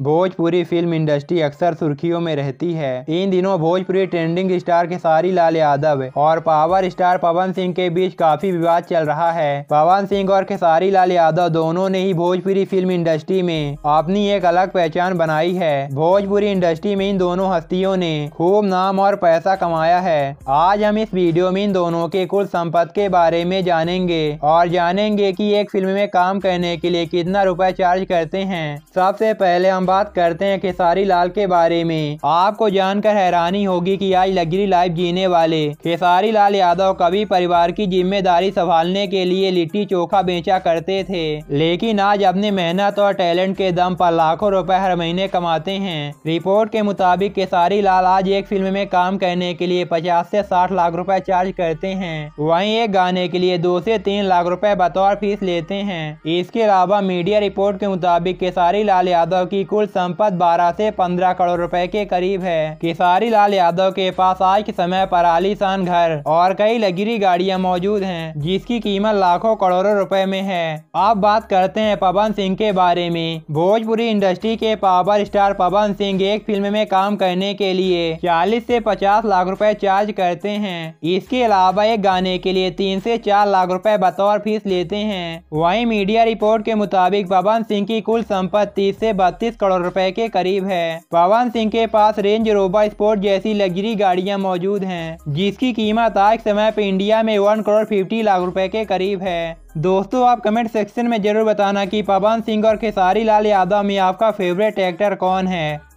Bhojpuri film industry अक्सर सुर्खियों में रहती है इन दिनों भोजपुरी ट्रेंडिंग स्टार खेसारी लाल यादव और पावर स्टार पवन सिंह के बीच काफी विवाद चल रहा है पवन सिंह और खेसारी लाल यादव दोनों ने ही भोजपुरी फिल्म इंडस्ट्री में अपनी एक अलग पहचान बनाई है भोजपुरी इंडस्ट्री में इन दोनों हस्तियों ने खूब नाम और पैसा कमाया है आज हम इस वीडियो में इन दोनों के कुल संपत्ति के बारे में जानेंगे और जानेंगे की एक फिल्म में काम करने के लिए कितना रुपए चार्ज करते हैं सबसे पहले हम हम बात करते हैं खेसारी लाल के बारे में आपको जानकर हैरानी होगी कि आज लग्जरी लाइफ जीने वाले खेसारी लाल यादव कभी परिवार की जिम्मेदारी संभालने के लिए लिट्टी चोखा बेचा करते थे लेकिन आज अपनी मेहनत और टैलेंट के दम पर लाखों रुपए हर महीने कमाते हैं रिपोर्ट के मुताबिक खेसारी लाल आज एक फिल्म में काम करने के लिए पचास से साठ लाख रूपए चार्ज करते हैं वही एक गाने के लिए दो से तीन लाख रूपए बतौर फीस लेते हैं इसके अलावा मीडिया रिपोर्ट के मुताबिक खेसारी लाल यादव की कुल संपत्ति 12 से 15 करोड़ रुपए के करीब है खेसारी लाल यादव के पास आज के समय पर आलीशान घर और कई लग्जरी गाड़ियां मौजूद हैं जिसकी कीमत लाखों करोड़ों रुपए में है आप बात करते हैं पवन सिंह के बारे में भोजपुरी इंडस्ट्री के पावर स्टार पवन सिंह एक फिल्म में काम करने के लिए चालीस ऐसी पचास लाख रूपए चार्ज करते हैं इसके अलावा एक गाने के लिए तीन ऐसी चार लाख रूपए बतौर फीस लेते हैं वही मीडिया रिपोर्ट के मुताबिक पवन सिंह की कुल संपत्ति तीस से बत्तीस करोड़ रुपए के करीब है पवन सिंह के पास रेंज रोबा स्पोर्ट जैसी लग्जरी गाड़ियां मौजूद हैं जिसकी कीमत आज समय पर इंडिया में वन करोड़ फिफ्टी लाख रुपए के करीब है दोस्तों आप कमेंट सेक्शन में जरूर बताना कि पवन सिंह और खेसारी लाल यादव में आपका फेवरेट एक्टर कौन है